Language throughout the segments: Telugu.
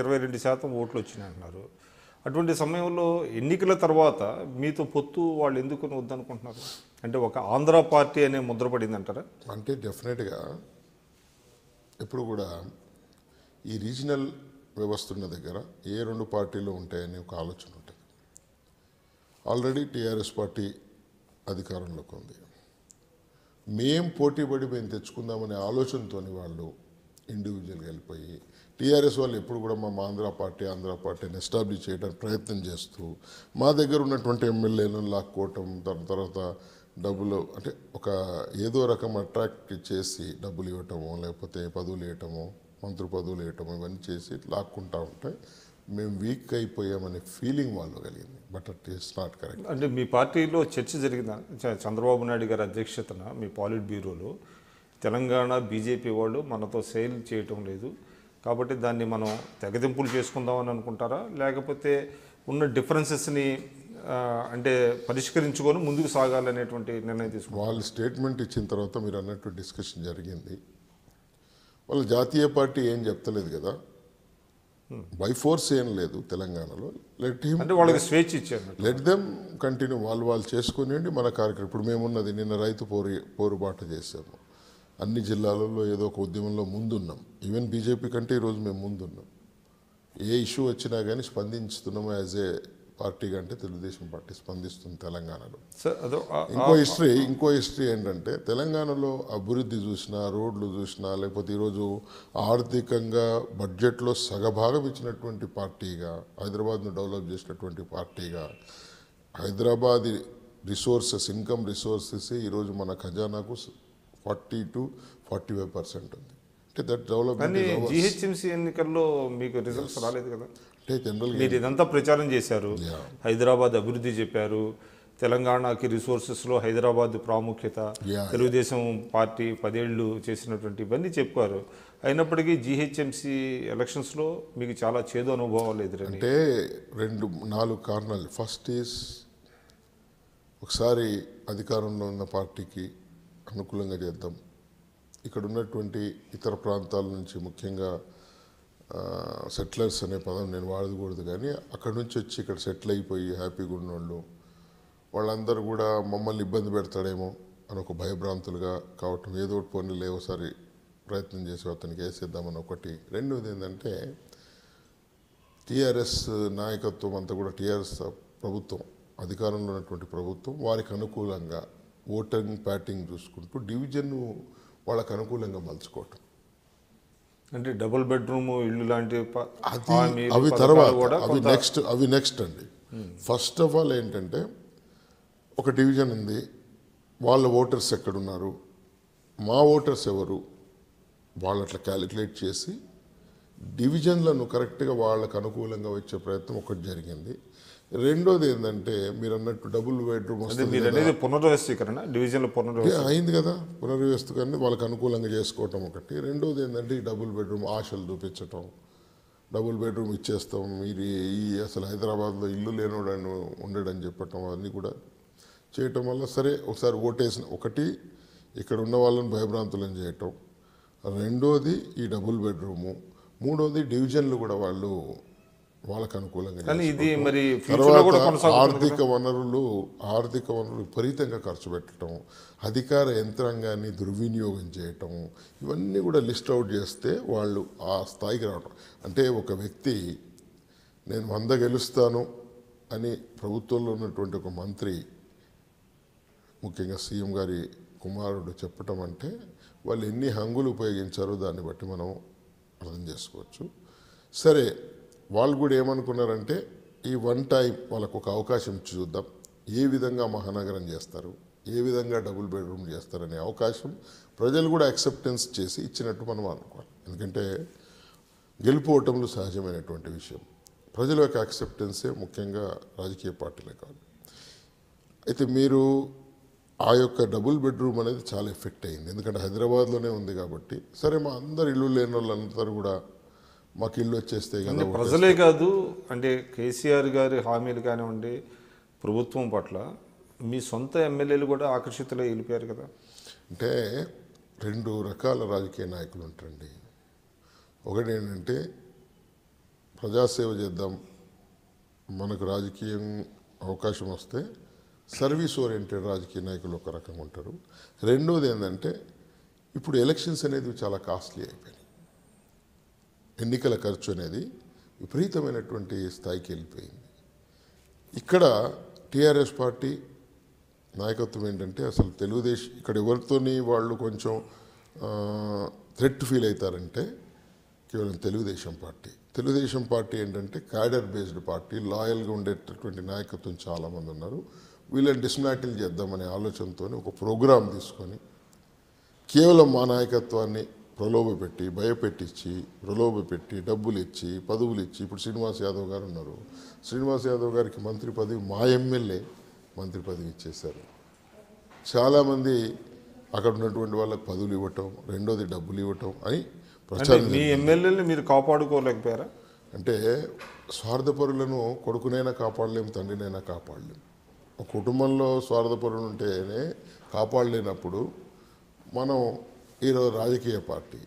ఇరవై రెండు శాతం ఓట్లు వచ్చినాయి అంటున్నారు అటువంటి సమయంలో ఎన్నికల తర్వాత మీతో పొత్తు వాళ్ళు ఎందుకు వద్దనుకుంటున్నారు అంటే ఒక ఆంధ్ర పార్టీ అనే ముద్రపడింది అంటారా అంటే డెఫినెట్గా ఎప్పుడు కూడా ఈ రీజనల్ వ్యవస్థ ఉన్న దగ్గర ఏ రెండు పార్టీలు ఉంటాయని ఒక ఆలోచన ఉంటుంది ఆల్రెడీ టీఆర్ఎస్ పార్టీ అధికారంలోకి ఉంది మేం పోటీపడి మేము తెచ్చుకుందామనే ఆలోచనతోని వాళ్ళు ఇండివిజువల్గా వెళ్ళిపోయి టీఆర్ఎస్ వాళ్ళు ఎప్పుడు కూడా మా ఆంధ్ర పార్టీ ఆంధ్ర పార్టీని ఎస్టాబ్లిష్ చేయడానికి ప్రయత్నం చేస్తూ మా దగ్గర ఉన్నటువంటి ఎమ్మెల్యేలను లాక్కోవటం దాని తర్వాత డబ్బులు అంటే ఒక ఏదో రకం అట్రాక్ట్ చేసి డబ్బులు ఇవ్వటము లేకపోతే పదవులు ఇవ్వటమో మంత్రి పదవులు ఇవ్వటము ఇవన్నీ చేసి లాక్కుంటూ ఉంటాయి మేము వీక్ అయిపోయామనే ఫీలింగ్ వాళ్ళు కలిగింది but it is not correct అంటే మీ పార్టీలో చర్చ జరిగిందా చంద్రబాబు నాయుడు గారి అధ్యక్షతన మీ పాలిట్ బ్యూరోలో తెలంగాణ బీజేపీ వాళ్ళు మనతో సేల్ చేయటం లేదు కాబట్టి దాన్ని మనం తెగదింపులు చేసుకుందామని అనుకుంటారా లేకపోతే ఉన్న డిఫరెన్సెస్ని అంటే పరిష్కరించుకొని ముందుకు సాగాలనేటువంటి నిర్ణయం తీసుకు వాళ్ళు స్టేట్మెంట్ ఇచ్చిన తర్వాత మీరు అన్నట్టు డిస్కషన్ జరిగింది వాళ్ళ జాతీయ పార్టీ ఏం చెప్తలేదు కదా బై ఫోర్స్ ఏం లేదు తెలంగాణలో లెట్ హిమ్ అంటే వాళ్ళకి స్వేచ్ఛ ఇచ్చారు లెట్ దెమ్ కంటిన్యూ వాళ్ళు వాళ్ళు చేసుకునేయండి మన కార్యక్రమం ఇప్పుడు మేమున్నది నిన్న రైతు పోరు పోరుబాటు చేశాము అన్ని జిల్లాలలో ఏదో ఒక ఉద్యమంలో ముందున్నాం ఈవెన్ బీజేపీ కంటే ఈరోజు మేము ముందున్నాం ఏ ఇష్యూ వచ్చినా కానీ స్పందించుతున్నాము యాజ్ ఏ పార్టీ కంటే తెలుగుదేశం పార్టీ స్పందిస్తుంది తెలంగాణలో ఇంకో హిస్టరీ ఇంకో హిస్టరీ ఏంటంటే తెలంగాణలో అభివృద్ధి చూసినా రోడ్లు చూసినా లేకపోతే ఈరోజు ఆర్థికంగా బడ్జెట్లో సగభాగం ఇచ్చినటువంటి పార్టీగా హైదరాబాద్ను డెవలప్ చేసినటువంటి పార్టీగా హైదరాబాద్ రిసోర్సెస్ ఇన్కమ్ రిసోర్సెస్ ఈరోజు మన ఖజానాకు forty two forty five percent ఉంది అంటే దట్ డెవలప్మెంట్ జిహెచ్ఎంసీ ఎన్నికల్లో మీకు రిజల్ట్స్ రాలేదు కదా అంటే మీరు ఇదంతా ప్రచారం చేశారు హైదరాబాద్ అభివృద్ధి చెప్పారు తెలంగాణకి రిసోర్సెస్లో హైదరాబాద్ ప్రాముఖ్యత తెలుగుదేశం పార్టీ పదేళ్ళు చేసినటువంటి ఇవన్నీ చెప్పారు అయినప్పటికీ జీహెచ్ఎంసీ ఎలక్షన్స్లో మీకు చాలా చేదు అనుభవాలు ఎదురు అంటే రెండు నాలుగు కారణాలు ఫస్ట్ ఈజ్ ఒకసారి అధికారంలో ఉన్న పార్టీకి అనుకూలంగా చేద్దాం ఇక్కడ ఉన్నటువంటి ఇతర ప్రాంతాల నుంచి ముఖ్యంగా సెటిలర్స్ అనే పదం నేను వాడకూడదు కానీ అక్కడ నుంచి వచ్చి ఇక్కడ సెటిల్ అయిపోయి హ్యాపీగా ఉన్నోళ్ళు వాళ్ళందరూ కూడా మమ్మల్ని ఇబ్బంది పెడతాడేమో అని ఒక భయభ్రాంతులుగా కావటం ఏదో ఒకటి పోనీ లేవసారి ప్రయత్నం చేసి అతనికి వేసేద్దామని ఒకటి రెండవది ఏంటంటే టీఆర్ఎస్ నాయకత్వం అంతా కూడా టీఆర్ఎస్ ప్రభుత్వం అధికారంలో ఉన్నటువంటి ప్రభుత్వం వారికి అనుకూలంగా ఓటింగ్ ప్యాటింగ్ చూసుకుంటూ డివిజన్ వాళ్ళకు అనుకూలంగా మలుచుకోవటం అంటే డబుల్ బెడ్రూమ్ ఇల్లు లాంటి అవి తర్వాత అవి నెక్స్ట్ అవి నెక్స్ట్ అండి ఫస్ట్ ఆఫ్ ఆల్ ఏంటంటే ఒక డివిజన్ ఉంది వాళ్ళ ఓటర్స్ ఎక్కడున్నారు మా ఓటర్స్ ఎవరు వాళ్ళు అట్లా క్యాలిక్యులేట్ చేసి డివిజన్లను కరెక్ట్గా వాళ్ళకు అనుకూలంగా వచ్చే ప్రయత్నం ఒకటి జరిగింది రెండోది ఏంటంటే మీరు అన్నట్టు డబుల్ బెడ్రూమ్ వస్తుంది పునర్వ్యవస్థీకరణ డివిజన్లో పునర్వ్యవస్థ అయింది కదా పునర్వ్యవస్థకరణ వాళ్ళకి అనుకూలంగా చేసుకోవటం ఒకటి రెండోది ఏంటంటే ఈ డబుల్ బెడ్రూమ్ ఆశలు చూపించటం డబుల్ బెడ్రూమ్ ఇచ్చేస్తాం మీరు ఈ అసలు హైదరాబాద్లో ఇల్లు లేనోడని ఉండడని చెప్పటం అవన్నీ కూడా చేయటం వల్ల సరే ఒకసారి ఓటేసిన ఒకటి ఇక్కడ ఉన్న వాళ్ళని భయభ్రాంతులను చేయటం రెండోది ఈ డబుల్ బెడ్రూము మూడోది డివిజన్లు కూడా వాళ్ళు వాళ్ళకు అనుకూలంగా ఇది మరి ఆర్థిక వనరులు ఆర్థిక వనరులు విపరీతంగా ఖర్చు పెట్టడం అధికార యంత్రాంగాన్ని దుర్వినియోగం చేయటం ఇవన్నీ కూడా లిస్ట్ అవుట్ చేస్తే వాళ్ళు ఆ స్థాయికి రావడం అంటే ఒక వ్యక్తి నేను వంద గెలుస్తాను అని ప్రభుత్వంలో ఉన్నటువంటి ఒక మంత్రి ముఖ్యంగా సీఎం గారి కుమారుడు చెప్పటం అంటే వాళ్ళు ఎన్ని హంగులు ఉపయోగించారో దాన్ని బట్టి మనం అర్థం చేసుకోవచ్చు సరే వాళ్ళు కూడా ఏమనుకున్నారంటే ఈ వన్ టైం వాళ్ళకు ఒక అవకాశం చూద్దాం ఏ విధంగా మహానగరం చేస్తారు ఏ విధంగా డబుల్ బెడ్రూమ్ చేస్తారనే అవకాశం ప్రజలు కూడా యాక్సెప్టెన్స్ చేసి ఇచ్చినట్టు మనం అనుకోవాలి ఎందుకంటే గెలుపు సహజమైనటువంటి విషయం ప్రజల యొక్క యాక్సెప్టెన్సే ముఖ్యంగా రాజకీయ పార్టీలే కాదు అయితే మీరు ఆ యొక్క డబుల్ బెడ్రూమ్ అనేది చాలా ఎఫెక్ట్ అయింది ఎందుకంటే హైదరాబాద్లోనే ఉంది కాబట్టి సరే మా అందరు ఇల్లు లేని వాళ్ళందరూ కూడా మాకు ఇల్లు వచ్చేస్తే కదా ప్రజలే కాదు అంటే కేసీఆర్ గారి హామీలు కానివ్వండి ప్రభుత్వం పట్ల మీ సొంత ఎమ్మెల్యేలు కూడా ఆకర్షితులు వెళ్ళిపోయారు కదా అంటే రెండు రకాల రాజకీయ నాయకులు ఉంటారండి ఒకటి ఏంటంటే ప్రజాసేవ చేద్దాం మనకు రాజకీయం అవకాశం వస్తే సర్వీస్ ఓరియంటెడ్ రాజకీయ నాయకులు ఒక రకంగా ఉంటారు రెండోది ఏంటంటే ఇప్పుడు ఎలక్షన్స్ అనేది చాలా కాస్ట్లీ అయిపోయింది ఎన్నికల ఖర్చు అనేది విపరీతమైనటువంటి స్థాయికి వెళ్ళిపోయింది ఇక్కడ టీఆర్ఎస్ పార్టీ నాయకత్వం ఏంటంటే అసలు తెలుగుదేశం ఇక్కడ ఎవరితోని వాళ్ళు కొంచెం థ్రెట్ ఫీల్ అవుతారంటే కేవలం తెలుగుదేశం పార్టీ తెలుగుదేశం పార్టీ ఏంటంటే క్యాడర్ బేస్డ్ పార్టీ లాయల్గా ఉండేటటువంటి నాయకత్వం చాలామంది ఉన్నారు వీళ్ళని డిస్మాటిల్ చేద్దామనే ఆలోచనతో ఒక ప్రోగ్రాం తీసుకొని కేవలం మా నాయకత్వాన్ని ప్రలోభ పెట్టి భయపెట్టించి పెట్టి డబ్బులు ఇచ్చి పదవులు ఇచ్చి ఇప్పుడు శ్రీనివాస్ యాదవ్ గారు ఉన్నారు శ్రీనివాస్ యాదవ్ గారికి మంత్రి పదవి మా ఎమ్మెల్యే మంత్రి పదవి ఇచ్చేశారు చాలామంది అక్కడ ఉన్నటువంటి వాళ్ళకి పదవులు ఇవ్వటం రెండోది డబ్బులు ఇవ్వటం అని ప్రచారం మీ ఎమ్మెల్యేని మీరు కాపాడుకోలేకపోయారా అంటే స్వార్థపరులను కొడుకునైనా కాపాడలేము తండ్రినైనా కాపాడలేము ఒక కుటుంబంలో స్వార్థపరులు ఉంటేనే కాపాడలేనప్పుడు మనం ఈరోజు రాజకీయ పార్టీ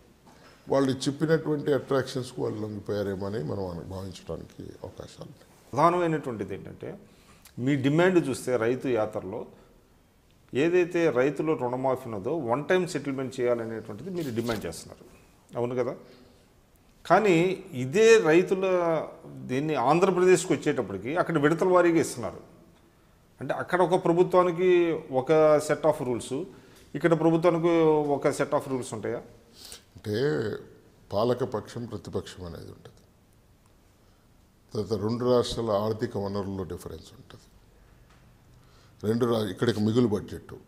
వాళ్ళు చెప్పినటువంటి అట్రాక్షన్స్కు వాళ్ళు లొంగిపోయారేమని అని మనం భావించడానికి అవకాశాలు ప్రధానమైనటువంటిది ఏంటంటే మీ డిమాండ్ చూస్తే రైతు యాత్రలో ఏదైతే రైతులు రుణమాఫీ ఉన్నదో వన్ టైం సెటిల్మెంట్ చేయాలనేటువంటిది మీరు డిమాండ్ చేస్తున్నారు అవును కదా కానీ ఇదే రైతుల దీన్ని ఆంధ్రప్రదేశ్కి వచ్చేటప్పటికి అక్కడ విడతల వారీగా ఇస్తున్నారు అంటే అక్కడ ఒక ప్రభుత్వానికి ఒక సెట్ ఆఫ్ రూల్స్ ఇక్కడ ప్రభుత్వానికి ఒక సెట్ ఆఫ్ రూల్స్ ఉంటాయా అంటే పాలకపక్షం ప్రతిపక్షం అనేది ఉంటుంది తర్వాత రెండు రాష్ట్రాల ఆర్థిక వనరుల్లో డిఫరెన్స్ ఉంటుంది రెండు రా ఇక్కడికి మిగులు బడ్జెట్టు